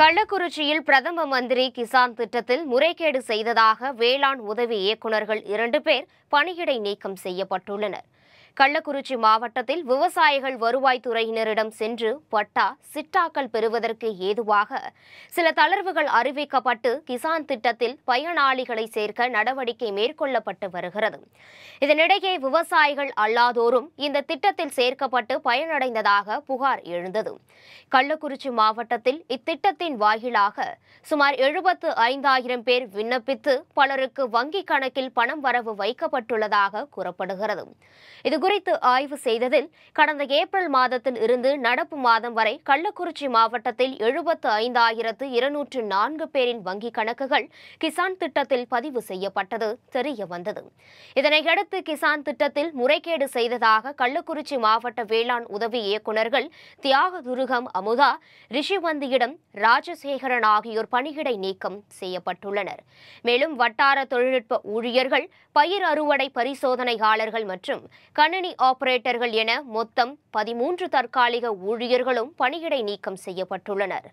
கள்ளக்குறிச்சியில் பிரதம மந்திரி கிசான் திட்டத்தில் முறைகேடு செய்ததாக வேளாண் உதவி இயக்குநர்கள் இரண்டு பேர் பணியிடை நீக்கம் செய்யப்பட்டுள்ளனர் கள்ளக்குறிச்சி மாவட்டத்தில் விவசாயிகள் வருவாய்த்துறையினரிடம் சென்று பட்டா சிட்டாக்கள் பெறுவதற்கு ஏதுவாக சில தளர்வுகள் அறிவிக்கப்பட்டு கிசான் திட்டத்தில் பயனாளிகளை சேர்க்க நடவடிக்கை மேற்கொள்ளப்பட்டு வருகிறது இதனிடையே விவசாயிகள் அல்லாதோரும் இந்த திட்டத்தில் சேர்க்கப்பட்டு பயனடைந்ததாக புகார் எழுந்தது கள்ளக்குறிச்சி மாவட்டத்தில் இத்திட்டத்தின் வாயிலாக சுமார் எழுபத்து ஐந்தாயிரம் பேர் விண்ணப்பித்து பலருக்கு வங்கிக் கணக்கில் பணம் வரவு வைக்கப்பட்டுள்ளதாக கூறப்படுகிறது இது இதுகுறித்து ஆய்வு செய்ததில் கடந்த ஏப்ரல் மாதத்தில் இருந்து நடப்பு மாதம் வரை கள்ளக்குறிச்சி மாவட்டத்தில் எழுபத்து ஐந்தாயிரத்து இருநூற்று நான்கு பேரின் வங்கிக் கணக்குகள் கிசான் திட்டத்தில் பதிவு செய்யப்பட்டது தெரிய வந்தது இதனையடுத்து கிசான் திட்டத்தில் முறைகேடு செய்ததாக கள்ளக்குறிச்சி மாவட்ட வேளாண் உதவி இயக்குநர்கள் தியாக துருகம் அமுதா ரிஷிவந்தியிடம் ராஜசேகரன் ஆகியோர் பணியிடை நீக்கம் செய்யப்பட்டுள்ளனர் மேலும் வட்டார தொழில்நுட்ப ஊழியர்கள் பயிர் அறுவடை பரிசோதனையாளர்கள் மற்றும் கண் கணினி ஆபரேட்டர்கள் என மொத்தம் பதிமூன்று தற்காலிக ஊழியர்களும் பணியிடை நீக்கம் செய்யப்பட்டுள்ளனர்